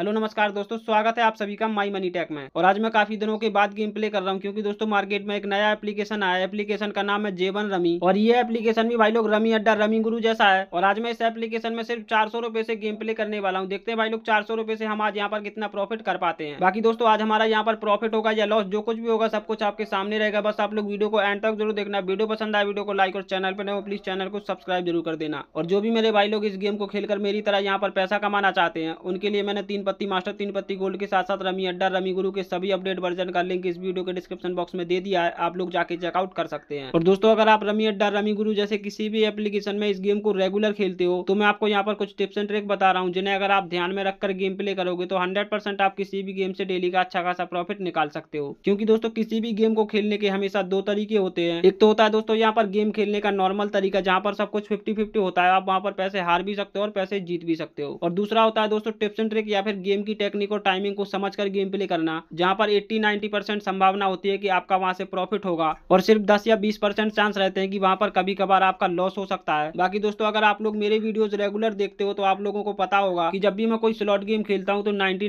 hello नमस्कार दोस्तों स्वागत है आप सभी का माई मनी टेक में और आज मैं काफी दिनों के बाद गेम प्ले कर रहा हूँ क्योंकि दोस्तों मार्केट में एक नया एप्लीकेशन आया एप्लीकेशन का नाम है जेवन रमी और ये एप्लीकेशन भी भाई लोग रमी अड्डा रमी गुरु जैसा है और आज मैं इस एप्लीकेशन में सिर्फ चार सौ से गेम प्ले करने वाला हूँ देखते हैं भाई लोग चार सौ से हम आज यहाँ पर कितना प्रॉफिट कर पाते हैं बाकी दोस्तों आज हमारा यहाँ पर प्रॉफिट होगा या लॉस जो कुछ भी होगा सब कुछ आपके सामने रहेगा बस आप लोग वीडियो को एंड तक जरूर देखना वीडियो पसंद आए वीडियो को लाइक और चैनल पर नहीं प्लीज चैनल को सब्सक्राइब जरूर कर देना और जो भी मेरे भाई लोग इस गेम को खेलकर मेरी तरह यहाँ पर पैसा कमाना चाहते हैं उनके लिए मैंने तीन पत्ती मास्टर तीन पत्ती गोल्ड के साथ साथ रमी अड्डा रमी गुरु के सभी अपडेट वर्जन का लिंक इस वीडियो के डिस्क्रिप्शन बॉक्स में दे दिया है आप लोग जाके चेकआउट कर सकते हैं और दोस्तों अगर आप रमी अड्डा रमी गुरु जैसे किसी भी एप्लीकेशन में इस गेम को रेगुलर खेलते हो तो मैं आपको यहाँ पर कुछ टिप्स एंड ट्रिक बता रहा हूँ जिन्हें अगर आप ध्यान में रखकर गेम प्ले करोगे तो हंड्रेड आप किसी भी गेम से डेली का अच्छा खासा प्रॉफिट निकाल सकते हो क्योंकि दोस्तों किसी भी गेम को खेलने के हमेशा दो तरीके होते हैं एक तो होता है दोस्तों यहाँ पर गेम खेलने का नॉर्मल तरीका जहाँ पर सब कुछ फिफ्टी फिफ्टी होता है आप वहाँ पर पैसे हार भी सकते हो और पैसे जीत भी सकते हो और दूसरा होता है दोस्तों टिप्स एंड ट्रिक या फिर गेम की टेक्निक और टाइमिंग को समझकर गेम प्ले करना जहाँ पर 80-90 परसेंट संभावना होती है कि आपका वहाँ से प्रॉफिट होगा और सिर्फ 10 या 20 परसेंट चांस रहते हैं कि वहाँ पर कभी कभार आपका लॉस हो सकता है बाकी दोस्तों अगर आप लोग मेरे वीडियोज रेगुलर देखते हो तो आप लोगों को पता होगा कि जब भी मैं कोई स्लॉट गेम खेलता हूँ तो नाइन्टी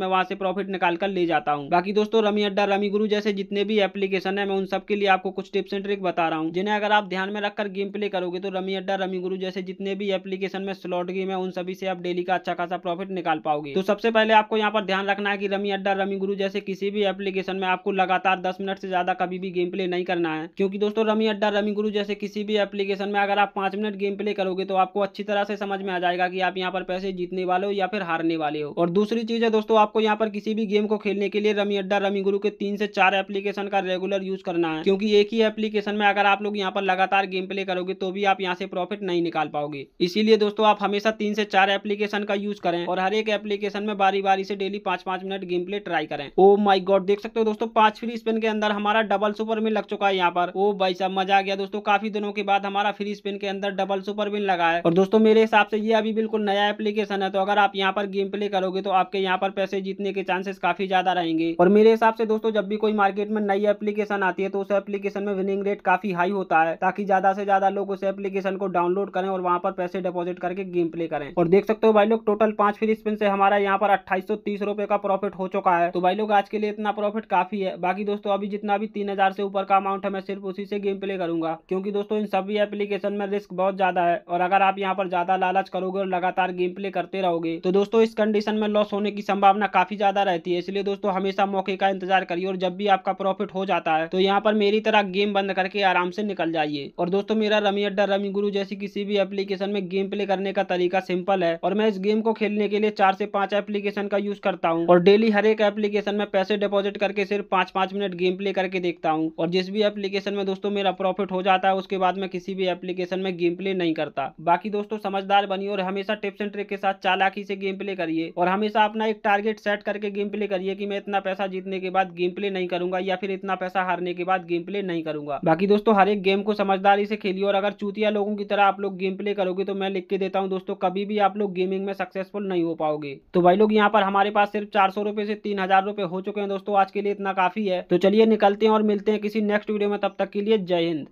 मैं वहाँ से प्रॉफिट निकाल कर ले जाता हूँ बाकी दोस्तों रमी अड्डा रमी गुरु जैसे जितने भी एप्लीकेशन है मैं उन सबके लिए आपको कुछ टिप्स एंड ट्रिक बता रहा हूँ जिन्हें अगर आप ध्यान में रखकर गेम प्ले करोगे तो रमी अड्डा रमी गुरु जैसे जितने भी एप्लीकेशन में स्लॉट गेम है उन सभी से आप डेली का अच्छा खासा प्रॉफिट निकाल पाओगे तो सबसे पहले आपको यहाँ पर ध्यान रखना है कि रमी अड्डा रमी गुरु जैसे किसी भी एप्लीकेशन में आपको लगातार दस मिनट से ज़्यादा कभी भी गेम प्ले नहीं करना है क्योंकि दोस्तों रमी अड्डा रमी गुरु जैसे किसी भी एप्लीकेशन में अगर आप पांच मिनट गेम प्ले करोगे तो आपको अच्छी तरह से समझ में आ जाएगा कि आप यहाँ पर पैसे जीतने वाले हो या फिर हारने वाले हो और दूसरी चीज़ है दोस्तों आपको यहाँ पर किसी भी गेम को खेलने के लिए रमी अड्डा रमी गुरु के तीन से चार एप्लीकेशन का रेगुलर यूज करना है क्योंकि एक ही एप्लीकेशन में अगर आप लोग यहाँ पर लगातार गेम प्ले करोगे तो भी आप यहाँ से प्रॉफिट नहीं निकाल पाओगे इसीलिए दोस्तों आप हमेशा तीन से चार एप्लीकेशन का यूज करें और हर एक एप्लीकेशन एप्लीकेशन में बारी बारी से डेली पांच पांच मिनट गेम प्ले ट्राई करें ओ माई गॉड देख सकते हो दोस्तों पांच फ्री स्पिन के अंदर हमारा डबल सुपर विन लग चुका है यहाँ पर ओ oh भाई साहब मजा आ गया दोस्तों काफी दिनों के बाद हमारा फ्री स्पिन के अंदर डबल सुपर विन लगा है और दोस्तों मेरे हिसाब से ये अभी बिल्कुल नया एप्लीकेशन है तो अगर आप यहाँ पर गेम प्ले करोगे तो आपके यहाँ पर पैसे जीतने के चांसेस काफी ज्यादा रहेंगे और मेरे हिसाब से दोस्तों जब भी कोई मार्केट में नई एप्लीकेशन आती है तो उस एप्लीकेशन में विनिंग रेट काफी हाई होता है ताकि ज्यादा से ज्यादा लोग उस एप्लीकेशन को डाउनलोड करें और वहाँ पर पैसे डिपोजिट करके गेम प्ले करें और देख सकते हो भाई लोग टोटल पांच फ्री स्पिन से हमारे हमारा यहाँ पर अट्ठाईस तीस रुपए का प्रॉफिट हो चुका है तो भाई लोग आज के लिए इतना प्रॉफिट काफी है बाकी दोस्तों अभी जितना भी तीन हजार से ऊपर का अमाउंट है मैं सिर्फ उसी से गेम प्ले करूंगा क्योंकि दोस्तों इन सभी एप्लीकेशन में रिस्क बहुत ज्यादा है और अगर आप यहाँ पर ज्यादा लालच करोगे और लगातार गेम प्ले करते रहोगे तो दोस्तों इस कंडीशन में लॉस होने की संभावना काफी ज्यादा रहती है इसलिए दोस्तों हमेशा मौके का इंतजार करिए और जब भी आपका प्रॉफिट हो जाता है तो यहाँ पर मेरी तरह गेम बंद करके आराम से निकल जाइए और दोस्तों मेरा रमी अड्डा रमी गुरु जैसी किसी भी एप्लीकेशन में गेम प्ले करने का तरीका सिंपल है और मैं इस गेम को खेलने के लिए चार से पांच पांच एप्लीकेशन का यूज करता हूँ और डेली हर एक एप्लीकेशन में पैसे डिपोजिट करके सिर्फ पांच पांच मिनट गेम प्ले करके देखता हूँ और जिस भी एप्लीकेशन में दोस्तों मेरा प्रॉफिट हो जाता है उसके बाद मैं किसी भी एप्लीकेशन में गेम प्ले नहीं करता बाकी दोस्तों समझदार बनिए और हमेशा टिप्स एंड ट्रिक के साथ चालाकी से गेम प्ले करिए और हमेशा अपना एक टारगेट सेट करके गेम प्ले करिए कि मैं इतना पैसा जीतने के बाद गेम प्ले नहीं करूंगा या फिर इतना पैसा हारने के बाद गेम प्ले नहीं करूंगा बाकी दोस्तों हर एक गेम को समझदारी से खेलिए और अगर चूतिया लोगों की तरह आप लोग गेम प्ले करोगे तो मैं लिख के देता हूँ दोस्तों कभी भी आप लोग गेमिंग में सक्सेसफुल नहीं हो पाओगे तो भाई लोग यहाँ पर हमारे पास सिर्फ चार सौ रुपए से तीन हज़ार रुपए हो चुके हैं दोस्तों आज के लिए इतना काफ़ी है तो चलिए निकलते हैं और मिलते हैं किसी नेक्स्ट वीडियो में तब तक के लिए जय हिंद